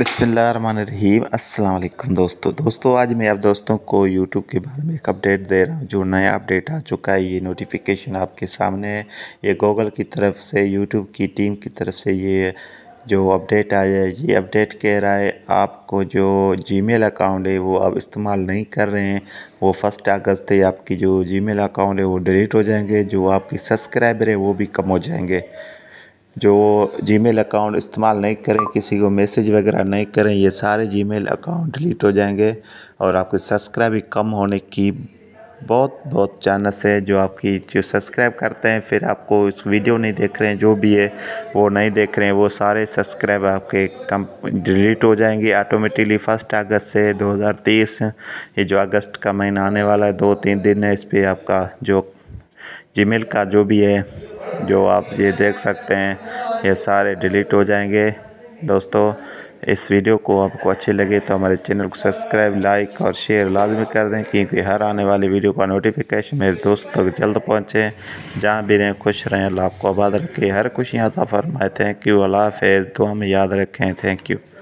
बसमीम अल्लाम दोस्तों दोस्तों आज मैं आप दोस्तों को YouTube के बारे में एक अपडेट दे रहा हूँ जो नया अपडेट आ चुका है ये नोटिफिकेशन आपके सामने है ये गूगल की तरफ से YouTube की टीम की तरफ से ये जो अपडेट आया है ये अपडेट कह रहा है आपको जो जीमेल अकाउंट है वो आप इस्तेमाल नहीं कर रहे हैं वो फर्स्ट अगस्त से आपकी जो जीमेल अकाउंट है वो डिलीट हो जाएंगे जो आपकी सब्सक्राइबर है वो भी कम हो जाएंगे जो जीमेल अकाउंट इस्तेमाल नहीं करें किसी को मैसेज वगैरह नहीं करें ये सारे जीमेल अकाउंट डिलीट हो जाएंगे और आपके सब्सक्राइब भी कम होने की बहुत बहुत चानस है जो आपकी जो सब्सक्राइब करते हैं फिर आपको इस वीडियो नहीं देख रहे हैं जो भी है वो नहीं देख रहे हैं वो सारे सब्सक्राइब आपके कम डिलीट हो जाएंगे ऑटोमेटिकली फर्स्ट अगस्त से 2030 ये जो अगस्त का महीना आने वाला है दो तीन दिन है इस पर आपका जो जीमेल का जो भी है जो आप ये देख सकते हैं ये सारे डिलीट हो जाएंगे दोस्तों इस वीडियो को आपको अच्छी लगे तो हमारे चैनल को सब्सक्राइब लाइक और शेयर लाजमी कर दें क्योंकि हर आने वाली वीडियो का नोटिफिकेशन मेरे दोस्त तक जल्द पहुँचे जहाँ भी रहें खुश रहें अल्लाह आपको आबाद रखें हर खुशियाँ था फरमाए थैंक यू अल्लाह हाफ़ दुआ हमें याद रखें थैंक यू